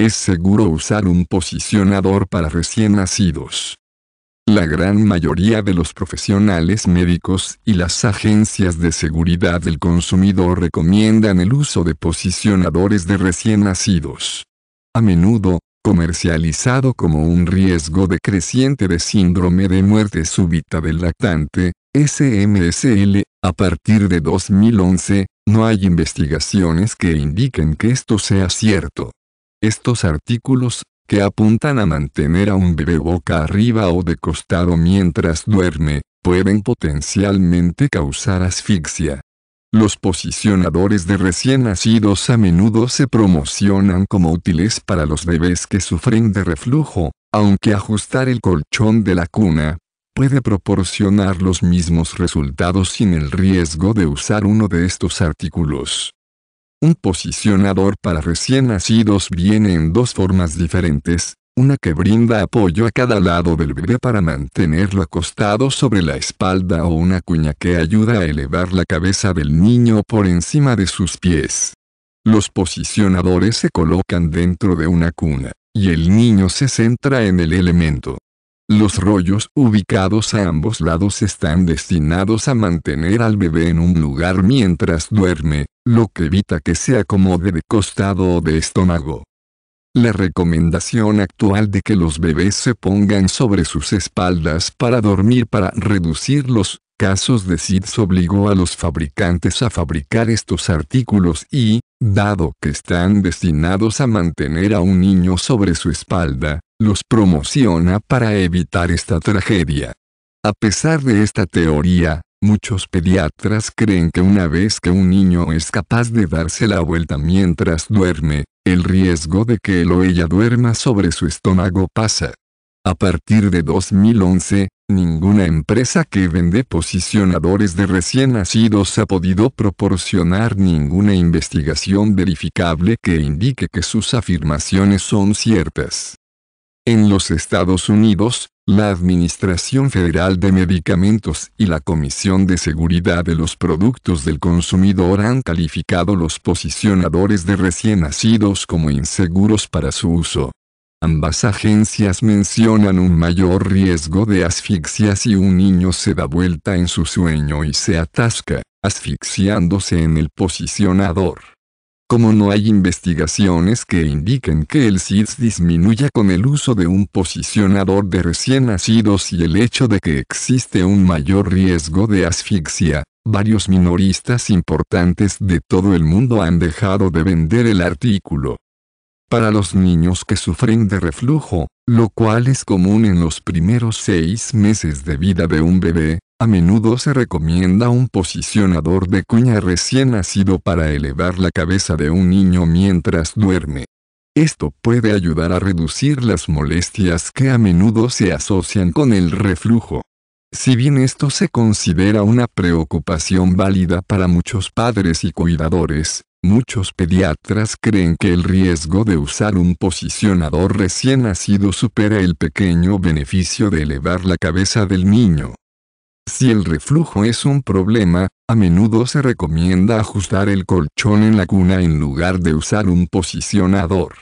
Es seguro usar un posicionador para recién nacidos. La gran mayoría de los profesionales médicos y las agencias de seguridad del consumidor recomiendan el uso de posicionadores de recién nacidos. A menudo, comercializado como un riesgo decreciente de síndrome de muerte súbita del lactante, SMSL, a partir de 2011, no hay investigaciones que indiquen que esto sea cierto. Estos artículos, que apuntan a mantener a un bebé boca arriba o de costado mientras duerme, pueden potencialmente causar asfixia. Los posicionadores de recién nacidos a menudo se promocionan como útiles para los bebés que sufren de reflujo, aunque ajustar el colchón de la cuna puede proporcionar los mismos resultados sin el riesgo de usar uno de estos artículos. Un posicionador para recién nacidos viene en dos formas diferentes, una que brinda apoyo a cada lado del bebé para mantenerlo acostado sobre la espalda o una cuña que ayuda a elevar la cabeza del niño por encima de sus pies. Los posicionadores se colocan dentro de una cuna, y el niño se centra en el elemento. Los rollos ubicados a ambos lados están destinados a mantener al bebé en un lugar mientras duerme, lo que evita que se acomode de costado o de estómago. La recomendación actual de que los bebés se pongan sobre sus espaldas para dormir para reducir los casos de SIDS obligó a los fabricantes a fabricar estos artículos y, dado que están destinados a mantener a un niño sobre su espalda, los promociona para evitar esta tragedia. A pesar de esta teoría, Muchos pediatras creen que una vez que un niño es capaz de darse la vuelta mientras duerme, el riesgo de que él o ella duerma sobre su estómago pasa. A partir de 2011, ninguna empresa que vende posicionadores de recién nacidos ha podido proporcionar ninguna investigación verificable que indique que sus afirmaciones son ciertas. En los Estados Unidos, la Administración Federal de Medicamentos y la Comisión de Seguridad de los Productos del Consumidor han calificado los posicionadores de recién nacidos como inseguros para su uso. Ambas agencias mencionan un mayor riesgo de asfixia si un niño se da vuelta en su sueño y se atasca, asfixiándose en el posicionador. Como no hay investigaciones que indiquen que el SIDS disminuya con el uso de un posicionador de recién nacidos y el hecho de que existe un mayor riesgo de asfixia, varios minoristas importantes de todo el mundo han dejado de vender el artículo. Para los niños que sufren de reflujo, lo cual es común en los primeros seis meses de vida de un bebé, a menudo se recomienda un posicionador de cuña recién nacido para elevar la cabeza de un niño mientras duerme. Esto puede ayudar a reducir las molestias que a menudo se asocian con el reflujo. Si bien esto se considera una preocupación válida para muchos padres y cuidadores, Muchos pediatras creen que el riesgo de usar un posicionador recién nacido supera el pequeño beneficio de elevar la cabeza del niño. Si el reflujo es un problema, a menudo se recomienda ajustar el colchón en la cuna en lugar de usar un posicionador.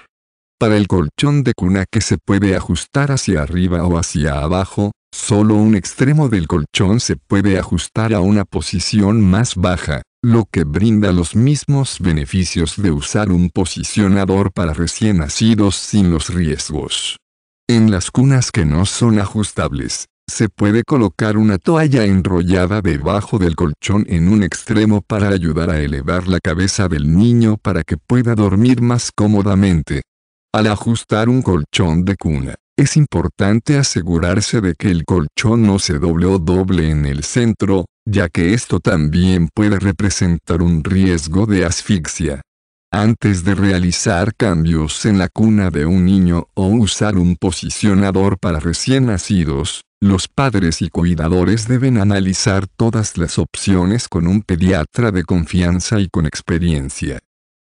Para el colchón de cuna que se puede ajustar hacia arriba o hacia abajo, solo un extremo del colchón se puede ajustar a una posición más baja lo que brinda los mismos beneficios de usar un posicionador para recién nacidos sin los riesgos. En las cunas que no son ajustables, se puede colocar una toalla enrollada debajo del colchón en un extremo para ayudar a elevar la cabeza del niño para que pueda dormir más cómodamente. Al ajustar un colchón de cuna, es importante asegurarse de que el colchón no se doble o doble en el centro, ya que esto también puede representar un riesgo de asfixia. Antes de realizar cambios en la cuna de un niño o usar un posicionador para recién nacidos, los padres y cuidadores deben analizar todas las opciones con un pediatra de confianza y con experiencia.